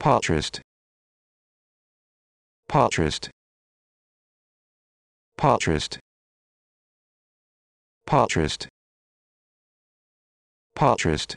Partridge. Partridge. Partridge. Partridge. Partridge.